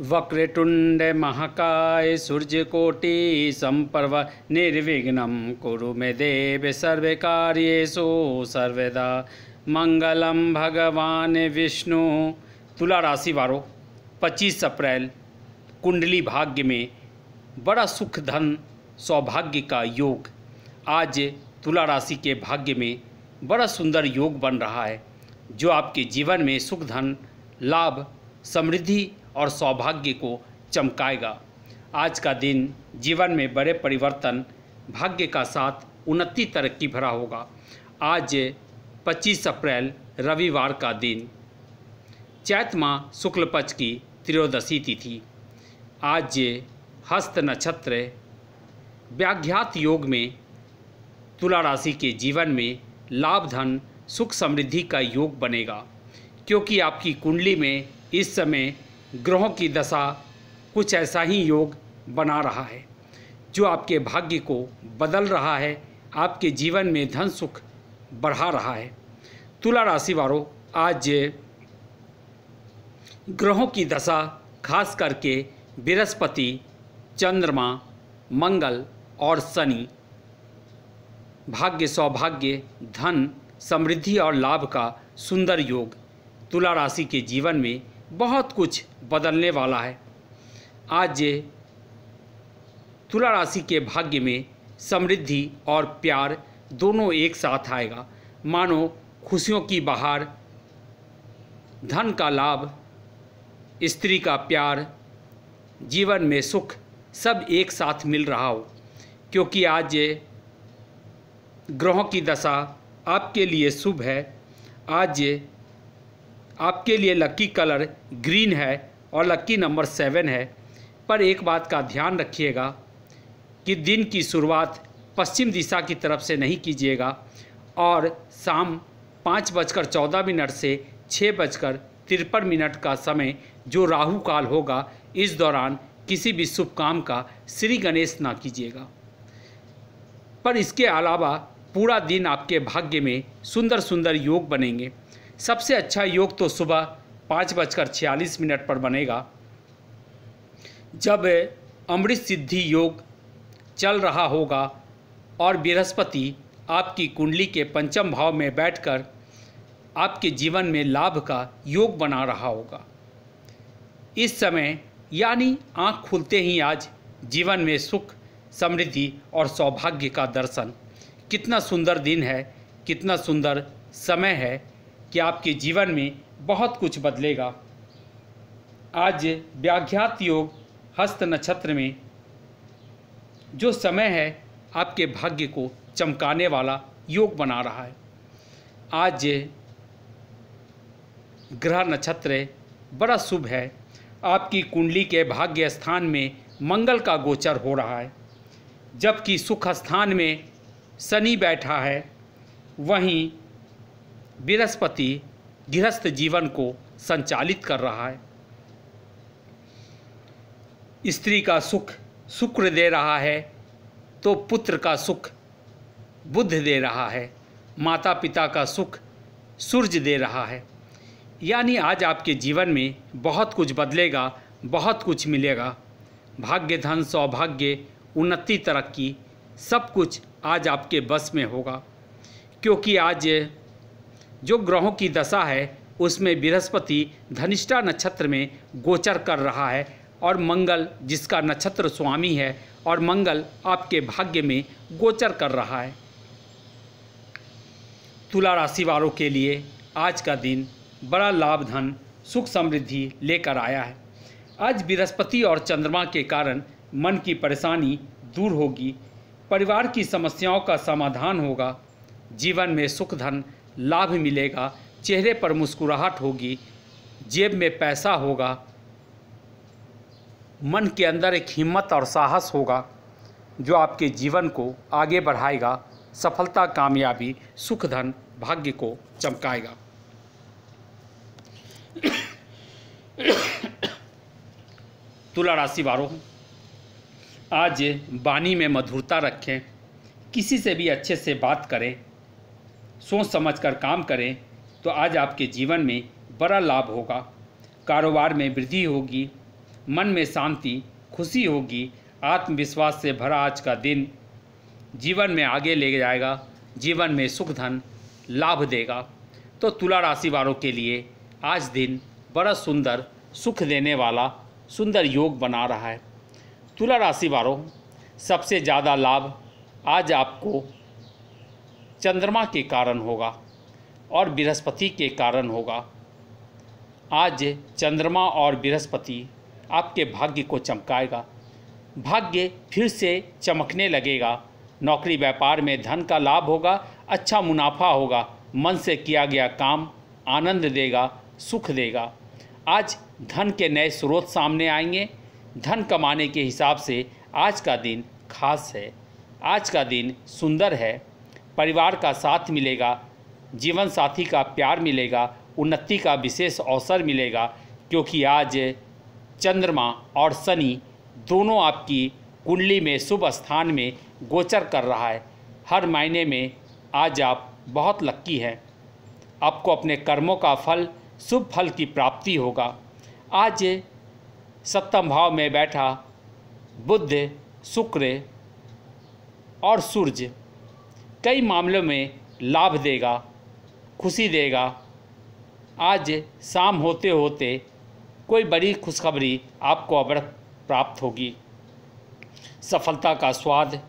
वक्रतुंड महाकाय सूर्यकोटि संपर्व निर्विघ्न कुरु मे देव सर्व कार्यु सर्वदा मंगलम भगवान विष्णु तुला राशि वालों 25 अप्रैल कुंडली भाग्य में बड़ा सुख धन सौभाग्य का योग आज तुला राशि के भाग्य में बड़ा सुंदर योग बन रहा है जो आपके जीवन में सुख धन लाभ समृद्धि और सौभाग्य को चमकाएगा आज का दिन जीवन में बड़े परिवर्तन भाग्य का साथ उन्नति तरक्की भरा होगा आज 25 अप्रैल रविवार का दिन चैत माह शुक्ल पक्ष की त्रयोदशी तिथि आज हस्त नक्षत्र व्याघ्यात योग में तुला राशि के जीवन में लाभ धन सुख समृद्धि का योग बनेगा क्योंकि आपकी कुंडली में इस समय ग्रहों की दशा कुछ ऐसा ही योग बना रहा है जो आपके भाग्य को बदल रहा है आपके जीवन में धन सुख बढ़ा रहा है तुला राशि वालों आज ग्रहों की दशा खास करके बृहस्पति चंद्रमा मंगल और शनि भाग्य सौभाग्य धन समृद्धि और लाभ का सुंदर योग तुला राशि के जीवन में बहुत कुछ बदलने वाला है आज ये तुला राशि के भाग्य में समृद्धि और प्यार दोनों एक साथ आएगा मानो खुशियों की बहार धन का लाभ स्त्री का प्यार जीवन में सुख सब एक साथ मिल रहा हो क्योंकि आज ये ग्रहों की दशा आपके लिए शुभ है आज ये आपके लिए लकी कलर ग्रीन है और लकी नंबर सेवन है पर एक बात का ध्यान रखिएगा कि दिन की शुरुआत पश्चिम दिशा की तरफ से नहीं कीजिएगा और शाम पाँच बजकर चौदह मिनट से छः बजकर तिरपन मिनट का समय जो राहु काल होगा इस दौरान किसी भी शुभ काम का श्री गणेश ना कीजिएगा पर इसके अलावा पूरा दिन आपके भाग्य में सुंदर सुंदर योग बनेंगे सबसे अच्छा योग तो सुबह पाँच बजकर छियालीस मिनट पर बनेगा जब अमृत सिद्धि योग चल रहा होगा और बृहस्पति आपकी कुंडली के पंचम भाव में बैठकर आपके जीवन में लाभ का योग बना रहा होगा इस समय यानी आंख खुलते ही आज जीवन में सुख समृद्धि और सौभाग्य का दर्शन कितना सुंदर दिन है कितना सुंदर समय है कि आपके जीवन में बहुत कुछ बदलेगा आज व्याघ्यात योग हस्त नक्षत्र में जो समय है आपके भाग्य को चमकाने वाला योग बना रहा है आज ग्रह नक्षत्र बड़ा शुभ है आपकी कुंडली के भाग्य स्थान में मंगल का गोचर हो रहा है जबकि सुख स्थान में शनि बैठा है वहीं बृहस्पति गृहस्थ जीवन को संचालित कर रहा है स्त्री का सुख शुक्र दे रहा है तो पुत्र का सुख बुद्ध दे रहा है माता पिता का सुख सूर्य दे रहा है यानी आज आपके जीवन में बहुत कुछ बदलेगा बहुत कुछ मिलेगा भाग्य धन सौभाग्य उन्नति तरक्की सब कुछ आज आपके बस में होगा क्योंकि आज जो ग्रहों की दशा है उसमें बृहस्पति धनिष्ठा नक्षत्र में गोचर कर रहा है और मंगल जिसका नक्षत्र स्वामी है और मंगल आपके भाग्य में गोचर कर रहा है तुला राशि वालों के लिए आज का दिन बड़ा लाभ धन सुख समृद्धि लेकर आया है आज बृहस्पति और चंद्रमा के कारण मन की परेशानी दूर होगी परिवार की समस्याओं का समाधान होगा जीवन में सुख धन लाभ मिलेगा चेहरे पर मुस्कुराहट होगी जेब में पैसा होगा मन के अंदर एक हिम्मत और साहस होगा जो आपके जीवन को आगे बढ़ाएगा सफलता कामयाबी सुख धन भाग्य को चमकाएगा तुला राशि वालों आज वाणी में मधुरता रखें किसी से भी अच्छे से बात करें सोच समझ कर काम करें तो आज आपके जीवन में बड़ा लाभ होगा कारोबार में वृद्धि होगी मन में शांति खुशी होगी आत्मविश्वास से भरा आज का दिन जीवन में आगे ले जाएगा जीवन में सुख धन लाभ देगा तो तुला राशि वालों के लिए आज दिन बड़ा सुंदर सुख देने वाला सुंदर योग बना रहा है तुला राशि वालों सबसे ज़्यादा लाभ आज आपको चंद्रमा के कारण होगा और बृहस्पति के कारण होगा आज चंद्रमा और बृहस्पति आपके भाग्य को चमकाएगा भाग्य फिर से चमकने लगेगा नौकरी व्यापार में धन का लाभ होगा अच्छा मुनाफा होगा मन से किया गया काम आनंद देगा सुख देगा आज धन के नए स्रोत सामने आएंगे धन कमाने के हिसाब से आज का दिन खास है आज का दिन सुंदर है परिवार का साथ मिलेगा जीवन साथी का प्यार मिलेगा उन्नति का विशेष अवसर मिलेगा क्योंकि आज चंद्रमा और शनि दोनों आपकी कुंडली में शुभ स्थान में गोचर कर रहा है हर मायने में आज आप बहुत लक्की हैं आपको अपने कर्मों का फल शुभ फल की प्राप्ति होगा आज सप्तम भाव में बैठा बुद्ध शुक्र और सूर्य कई मामलों में लाभ देगा खुशी देगा आज शाम होते होते कोई बड़ी खुशखबरी आपको अवर प्राप्त होगी सफलता का स्वाद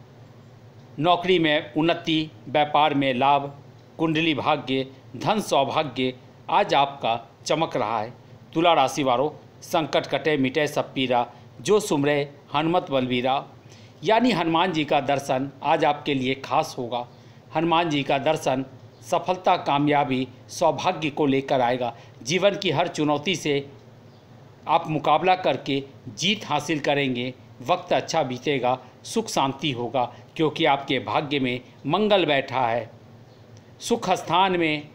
नौकरी में उन्नति व्यापार में लाभ कुंडली भाग्य धन सौभाग्य आज आपका चमक रहा है तुला राशि वालों संकट कटे मिटे सब पीरा जो सुमरे हनुमत बलवीरा यानी हनुमान जी का दर्शन आज आपके लिए खास होगा हनुमान जी का दर्शन सफलता कामयाबी सौभाग्य को लेकर आएगा जीवन की हर चुनौती से आप मुकाबला करके जीत हासिल करेंगे वक्त अच्छा बीतेगा सुख शांति होगा क्योंकि आपके भाग्य में मंगल बैठा है सुख स्थान में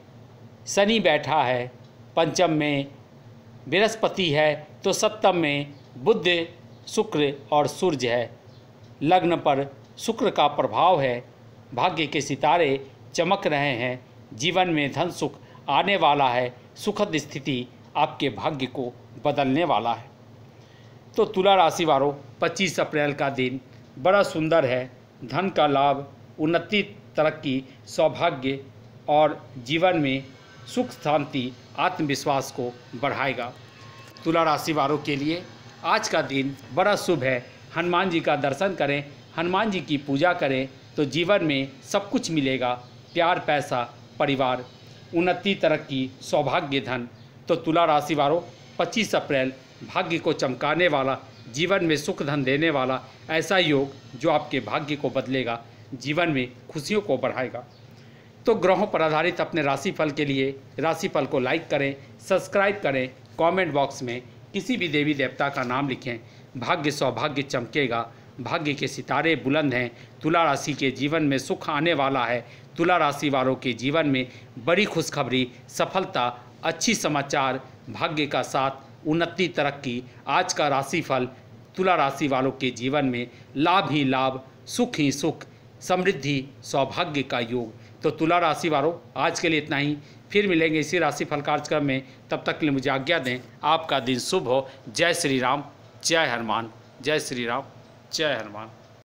शनि बैठा है पंचम में बृहस्पति है तो सप्तम में बुद्ध शुक्र और सूर्य है लग्न पर शुक्र का प्रभाव है भाग्य के सितारे चमक रहे हैं जीवन में धन सुख आने वाला है सुखद स्थिति आपके भाग्य को बदलने वाला है तो तुला राशि वालों 25 अप्रैल का दिन बड़ा सुंदर है धन का लाभ उन्नति तरक्की सौभाग्य और जीवन में सुख शांति आत्मविश्वास को बढ़ाएगा तुला राशि वालों के लिए आज का दिन बड़ा शुभ है हनुमान जी का दर्शन करें हनुमान जी की पूजा करें तो जीवन में सब कुछ मिलेगा प्यार पैसा परिवार उन्नति तरक्की सौभाग्य धन तो तुला राशि वालों पच्चीस अप्रैल भाग्य को चमकाने वाला जीवन में सुख धन देने वाला ऐसा योग जो आपके भाग्य को बदलेगा जीवन में खुशियों को बढ़ाएगा तो ग्रहों पर आधारित अपने राशिफल के लिए राशिफल को लाइक करें सब्सक्राइब करें कमेंट बॉक्स में किसी भी देवी देवता का नाम लिखें भाग्य सौभाग्य चमकेगा भाग्य के सितारे बुलंद हैं तुला राशि के जीवन में सुख आने वाला है तुला राशि वालों के जीवन में बड़ी खुशखबरी सफलता अच्छी समाचार भाग्य का साथ उन्नति तरक्की आज का राशिफल तुला राशि वालों के जीवन में लाभ ही लाभ सुख ही सुख समृद्धि सौभाग्य का योग तो तुला राशि वालों आज के लिए इतना ही फिर मिलेंगे इसी राशि फल कार्यक्रम में तब तक के लिए मुझे आज्ञा दें आपका दिन शुभ हो जय श्री राम जय हनुमान जय श्री राम 这样很忙。